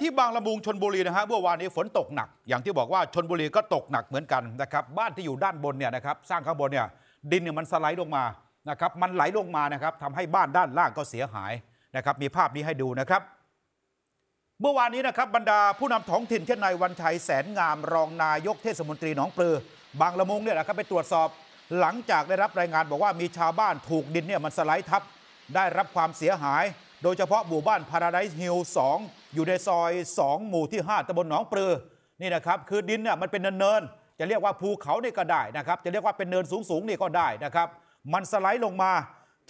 ที่บางละมุงชนบุรีนะฮะเมื่อวานนี้ฝนตกหนัก อย่างที่บอกว่าชนบุรีก็ตกหนักเหมือนกันนะครับ บ้านที่อยู่ด้านบนเนี่ยนะครับสร้างข้างบนเนี่ยดินเนี่ยมันสไลด์ลงมานะครับมันไหลลงมานะครับทำให้บ้านด้านล่างก็เสียหายนะครับมีภาพนี้ให้ดูนะครับ เมื่อวานนี้นะครับบรรดาผู้นำท้องถิ่นเช่นนายวันชัยแสนงาม รองนายกเทศมนตรีหนองปลือ บางละมุงเนี่ยนะครับไปตรวจสอบหลังจากได้รับรายงานบอกว่ามีชาวบ้านถูกดินเนี่ยมันสไลด์ทับได้รับความเสียหาย โดยเฉพาะหมู่บ้านพาราไดซ์ฮิลล์สงอยู่ในซอย 2 หมู่ที่ 5ตำบลหนองปลือนี่นะครับคือดินเนี่ยมันเป็นเนินๆจะเรียกว่าภูเขานี่ก็ได้นะครับจะเรียกว่าเป็นเนินสูงๆนี่ก็ได้นะครับ มันสไลด์ลงมา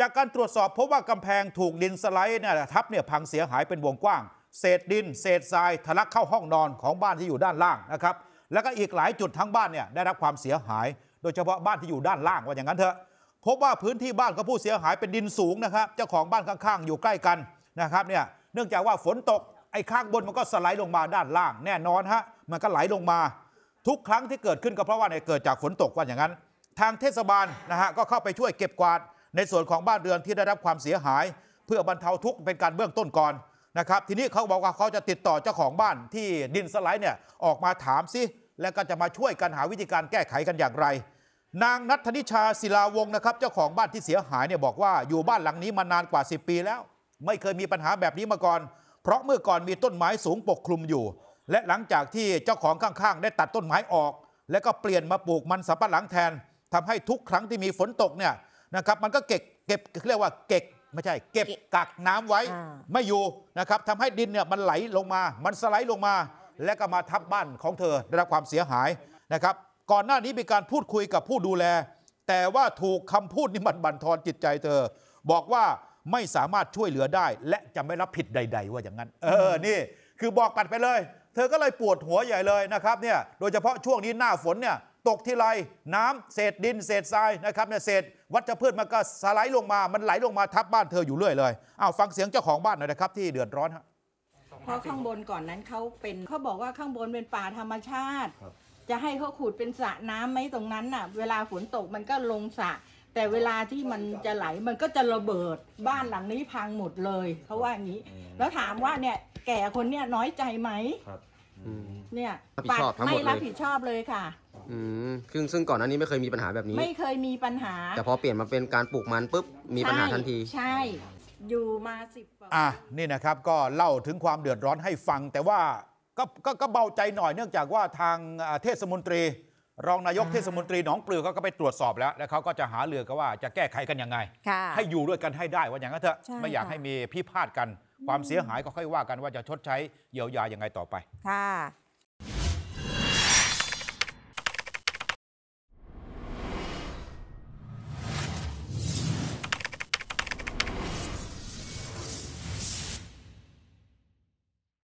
จากการตรวจสอบพบว่ากำแพงถูกดินสไลด์เนี่ยทับเนี่ยพังเสียหายเป็นวงกว้างเศษดิน เศษทราย ทะลักเข้าห้องนอนของบ้านที่อยู่ด้านล่างนะครับแล้วก็อีกหลายจุดทั้งบ้านเนี่ยได้รับความเสียหาย โดยเฉพาะบ้านที่อยู่ด้านล่างว่าอย่างนั้นเถอะ พบว่าพื้นที่บ้านของผู้เสียหายเป็นดินสูงนะครับเจ้าของบ้านข้าง ๆ อยู่ใกล้กันนะครับเนี่ยเนื่องจากว่าฝนตกไอ้ข้างบนมันก็สไลด์ลงมาด้านล่างแน่นอนฮะ มันก็ไหลลงมา ทุกครั้งที่เกิดขึ้นก็เพราะว่าเนี่ยเกิดจากฝนตกว่าอย่างนั้น ทางเทศบาลนะฮะก็เข้าไปช่วยเก็บกวาดในส่วนของบ้านเรือนที่ได้รับความเสียหาย เพื่อบรรเทาทุกข์เป็นการเบื้องต้นก่อนนะครับทีนี้เขาบอกว่าเขาจะติดต่อเจ้าของบ้านที่ดินสไลด์เนี่ยออกมาถามซิ แล้วก็จะมาช่วยกันหาวิธีการแก้ไขกันอย่างไร นางนัทธนิชาศิลาวงศ์นะครับเจ้าของบ้านที่เสียหายเนี่ยบอกว่าอยู่บ้านหลังนี้มานานกว่า 10 ปีแล้ว ไม่เคยมีปัญหาแบบนี้มาก่อนเพราะเมื่อก่อน มีต้นไม้สูงปกคลุมอยู่ และหลังจากที่เจ้าของข้างๆ ได้ตัดต้นไม้ออก แล้วก็เปลี่ยนมาปลูกมันสำปะหลังแทน ทำให้ทุกครั้งที่มีฝนตกเนี่ยนะครับมันก็เก็บ เก็บเรียกว่าเก็บไม่ใช่เก็บกักน้ำไว้ไม่อยู่นะครับทำให้ดินเนี่ยมันไหลลงมา มันสไลด์ลงมา และก็มาทับบ้านของเธอได้รับความเสียหายนะครับก่อนหน้านี้มีการพูดคุยกับผู้ดูแล แต่ว่าถูกคำพูดนี้มันบั่นทอนจิตใจเธอ บอกว่าไม่สามารถช่วยเหลือได้ และจะไม่รับผิดใดๆว่าอย่างนั้น เออ นี่ คือบอกปัดไปเลย เธอก็เลยปวดหัวใหญ่เลยนะครับเนี่ย โดยเฉพาะช่วงนี้หน้าฝนเนี่ย ตกที่ไรน้ำเศษดินเศษทรายนะครับเนี่ยเศษวัชพืชมันก็สไลด์ลงมา มันไหลลงมาทับบ้านเธออยู่เรื่อยเลยเอ้าฟังเสียงเจ้าของบ้านหน่อยนะครับ ที่เดือดร้อนฮะเพราะข้างบนก่อนนั้นเขาเป็นเขาบอกว่าข้างบนเป็นป่าธรรมชาติจะให้เขาขุดเป็นสระน้ํำไหมตรงนั้นน่ะ เวลาฝนตกมันก็ลงสระแต่เวลาที่มันจะไหลมันก็จะระเบิดบ้านหลังนี้พังหมดเลยเขาว่าอย่างนี้ แล้วถามว่าเนี่ยแก่คนเนี่ยน้อยใจไหมเนี่ยรับผิดชอบทั้งหมดไม่รับผิดชอบเลยค่ะอืมซึ่งซึ่งก่อนหน้านี้ไม่เคยมีปัญหาแบบนี้ ไม่เคยมีปัญหา แต่พอเปลี่ยนมาเป็นการปลูกมันปุ๊บมีปัญหาทันที ใช่อยู่มาสิบอ่ะนี่นะครับก็เล่าถึงความเดือดร้อนให้ฟัง แต่ว่าก็ก็ก็เบาใจหน่อยเนื่องจากว่าทางเทศมนตรีรองนายกเทศมนตรีหนองปลือเขาก็ไปตรวจสอบแล้ว แล้วเขาก็จะหาเรือกันว่าจะแก้ไขกันยังไง ให้อยู่ด้วยกันให้ได้ว่าอย่างนั้นเถอะไม่อยากให้มีพิพาทกัน ความเสียหายก็ค่อยว่ากัน ว่าจะชดใช้เยียวยายังไงต่อไป ค่ะ